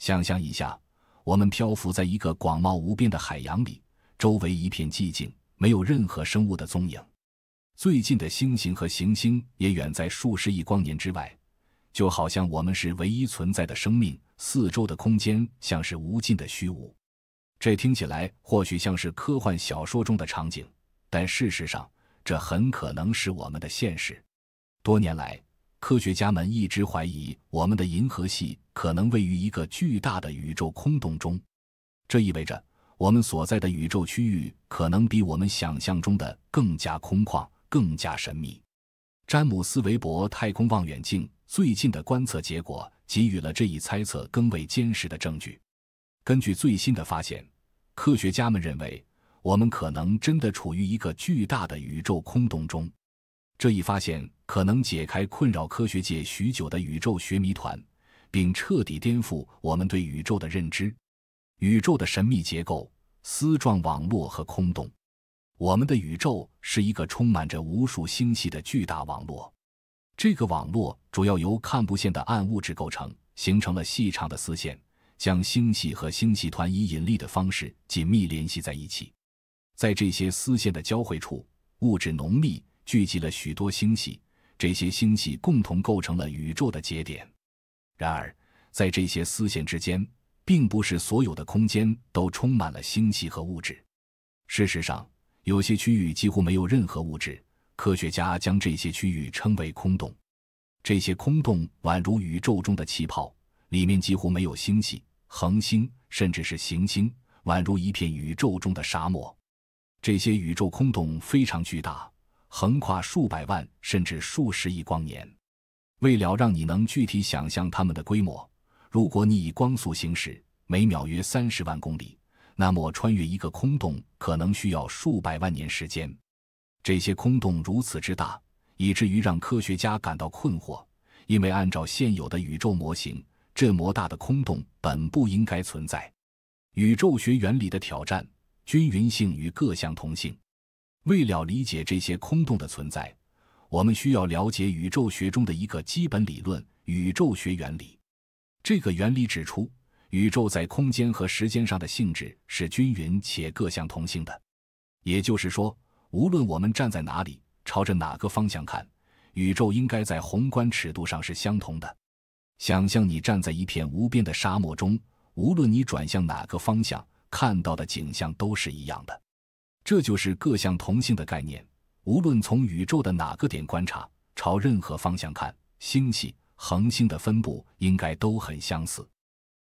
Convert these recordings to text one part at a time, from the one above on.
想象一下，我们漂浮在一个广袤无边的海洋里，周围一片寂静，没有任何生物的踪影。最近的星星和行星也远在数十亿光年之外，就好像我们是唯一存在的生命。四周的空间像是无尽的虚无。这听起来或许像是科幻小说中的场景，但事实上，这很可能是我们的现实。多年来。科学家们一直怀疑，我们的银河系可能位于一个巨大的宇宙空洞中。这意味着，我们所在的宇宙区域可能比我们想象中的更加空旷、更加神秘。詹姆斯·韦伯太空望远镜最近的观测结果，给予了这一猜测更为坚实的证据。根据最新的发现，科学家们认为，我们可能真的处于一个巨大的宇宙空洞中。这一发现可能解开困扰科学界许久的宇宙学谜团，并彻底颠覆我们对宇宙的认知。宇宙的神秘结构——丝状网络和空洞。我们的宇宙是一个充满着无数星系的巨大网络，这个网络主要由看不见的暗物质构成，形成了细长的丝线，将星系和星系团以引力的方式紧密联系在一起。在这些丝线的交汇处，物质浓密。聚集了许多星系，这些星系共同构成了宇宙的节点。然而，在这些丝线之间，并不是所有的空间都充满了星系和物质。事实上，有些区域几乎没有任何物质。科学家将这些区域称为空洞。这些空洞宛如宇宙中的气泡，里面几乎没有星系、恒星，甚至是行星，宛如一片宇宙中的沙漠。这些宇宙空洞非常巨大。横跨数百万甚至数十亿光年。为了让你能具体想象它们的规模，如果你以光速行驶，每秒约三十万公里，那么穿越一个空洞可能需要数百万年时间。这些空洞如此之大，以至于让科学家感到困惑，因为按照现有的宇宙模型，这么大的空洞本不应该存在。宇宙学原理的挑战：均匀性与各项同性。为了理解这些空洞的存在，我们需要了解宇宙学中的一个基本理论——宇宙学原理。这个原理指出，宇宙在空间和时间上的性质是均匀且各向同性的。也就是说，无论我们站在哪里，朝着哪个方向看，宇宙应该在宏观尺度上是相同的。想象你站在一片无边的沙漠中，无论你转向哪个方向，看到的景象都是一样的。这就是各项同性的概念。无论从宇宙的哪个点观察，朝任何方向看，星系、恒星的分布应该都很相似。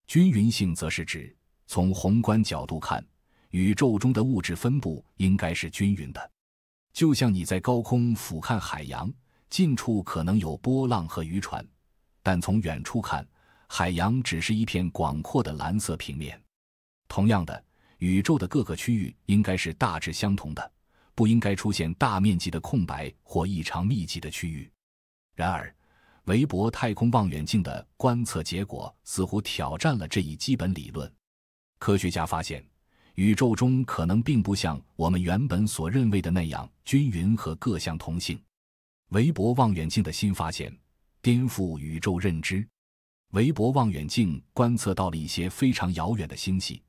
均匀性则是指从宏观角度看，宇宙中的物质分布应该是均匀的。就像你在高空俯瞰海洋，近处可能有波浪和渔船，但从远处看，海洋只是一片广阔的蓝色平面。同样的。宇宙的各个区域应该是大致相同的，不应该出现大面积的空白或异常密集的区域。然而，韦伯太空望远镜的观测结果似乎挑战了这一基本理论。科学家发现，宇宙中可能并不像我们原本所认为的那样均匀和各项同性。韦伯望远镜的新发现颠覆宇宙认知。韦伯望远镜观测到了一些非常遥远的星系。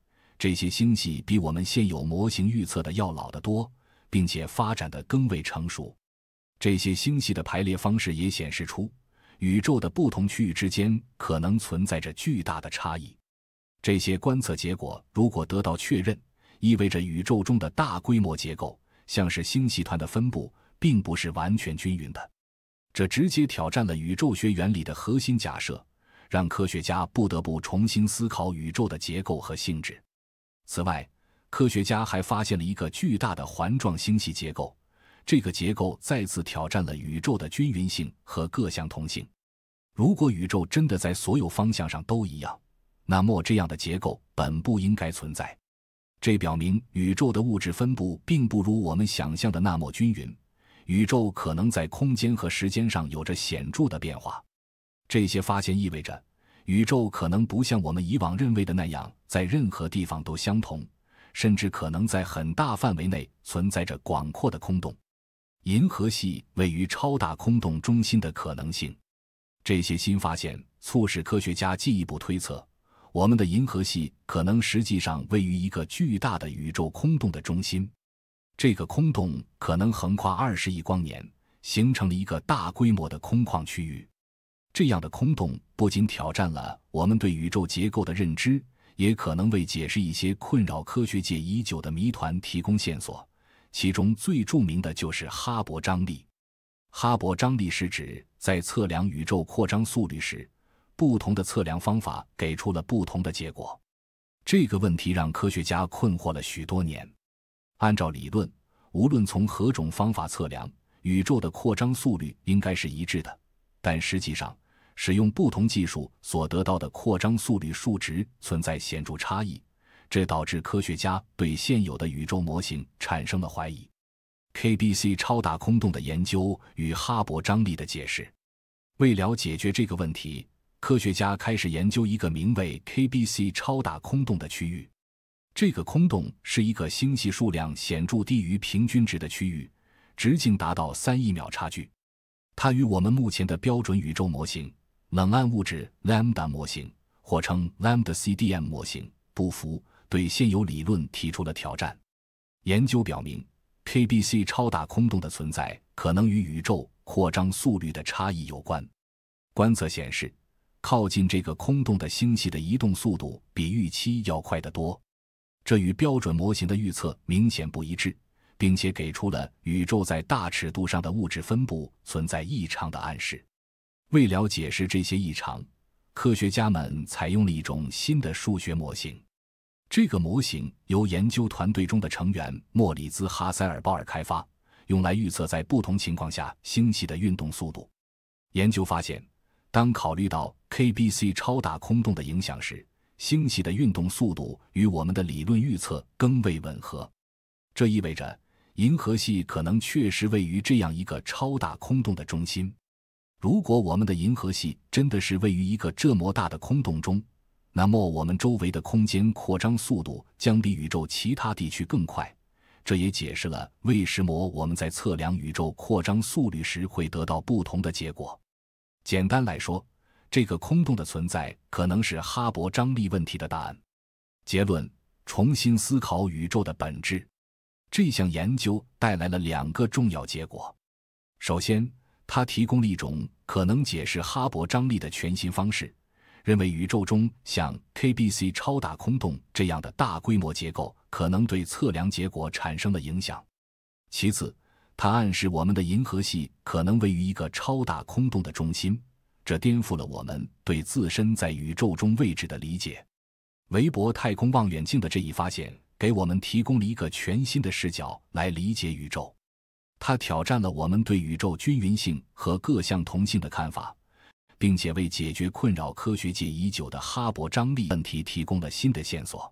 这些星系比我们现有模型预测的要老得多，并且发展的更为成熟。这些星系的排列方式也显示出宇宙的不同区域之间可能存在着巨大的差异。这些观测结果如果得到确认，意味着宇宙中的大规模结构，像是星系团的分布，并不是完全均匀的。这直接挑战了宇宙学原理的核心假设，让科学家不得不重新思考宇宙的结构和性质。此外，科学家还发现了一个巨大的环状星系结构。这个结构再次挑战了宇宙的均匀性和各项同性。如果宇宙真的在所有方向上都一样，那么这样的结构本不应该存在。这表明宇宙的物质分布并不如我们想象的那么均匀。宇宙可能在空间和时间上有着显著的变化。这些发现意味着。宇宙可能不像我们以往认为的那样，在任何地方都相同，甚至可能在很大范围内存在着广阔的空洞。银河系位于超大空洞中心的可能性，这些新发现促使科学家进一步推测，我们的银河系可能实际上位于一个巨大的宇宙空洞的中心。这个空洞可能横跨二十亿光年，形成了一个大规模的空旷区域。这样的空洞不仅挑战了我们对宇宙结构的认知，也可能为解释一些困扰科学界已久的谜团提供线索。其中最著名的就是哈勃张力。哈勃张力是指在测量宇宙扩张速率时，不同的测量方法给出了不同的结果。这个问题让科学家困惑了许多年。按照理论，无论从何种方法测量，宇宙的扩张速率应该是一致的，但实际上。使用不同技术所得到的扩张速率数值存在显著差异，这导致科学家对现有的宇宙模型产生了怀疑。KBC 超大空洞的研究与哈勃张力的解释，为了解决这个问题，科学家开始研究一个名为 KBC 超大空洞的区域。这个空洞是一个星系数量显著低于平均值的区域，直径达到三亿秒差距。它与我们目前的标准宇宙模型。冷暗物质 （Lambda） 模型，或称 Lambda CDM 模型，不服，对现有理论提出了挑战。研究表明，KBC 超大空洞的存在可能与宇宙扩张速率的差异有关。观测显示，靠近这个空洞的星系的移动速度比预期要快得多，这与标准模型的预测明显不一致，并且给出了宇宙在大尺度上的物质分布存在异常的暗示。为了解释这些异常，科学家们采用了一种新的数学模型。这个模型由研究团队中的成员莫里兹·哈塞尔鲍尔开发，用来预测在不同情况下星系的运动速度。研究发现，当考虑到 KBC 超大空洞的影响时，星系的运动速度与我们的理论预测更为吻合。这意味着银河系可能确实位于这样一个超大空洞的中心。如果我们的银河系真的是位于一个这么大的空洞中，那么我们周围的空间扩张速度将比宇宙其他地区更快。这也解释了为什么我们在测量宇宙扩张速率时会得到不同的结果。简单来说，这个空洞的存在可能是哈勃张力问题的答案。结论：重新思考宇宙的本质。这项研究带来了两个重要结果。首先，它提供了一种。可能解释哈勃张力的全新方式，认为宇宙中像 KBC 超大空洞这样的大规模结构可能对测量结果产生了影响。其次，它暗示我们的银河系可能位于一个超大空洞的中心，这颠覆了我们对自身在宇宙中位置的理解。韦伯太空望远镜的这一发现给我们提供了一个全新的视角来理解宇宙。它挑战了我们对宇宙均匀性和各项同性的看法，并且为解决困扰科学界已久的哈勃张力问题提供了新的线索。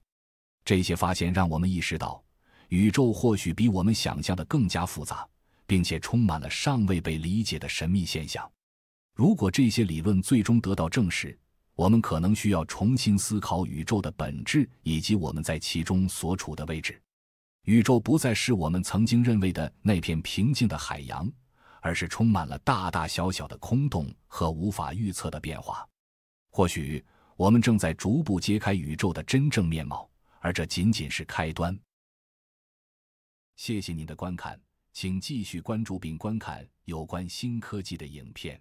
这些发现让我们意识到，宇宙或许比我们想象的更加复杂，并且充满了尚未被理解的神秘现象。如果这些理论最终得到证实，我们可能需要重新思考宇宙的本质以及我们在其中所处的位置。宇宙不再是我们曾经认为的那片平静的海洋，而是充满了大大小小的空洞和无法预测的变化。或许我们正在逐步揭开宇宙的真正面貌，而这仅仅是开端。谢谢您的观看，请继续关注并观看有关新科技的影片。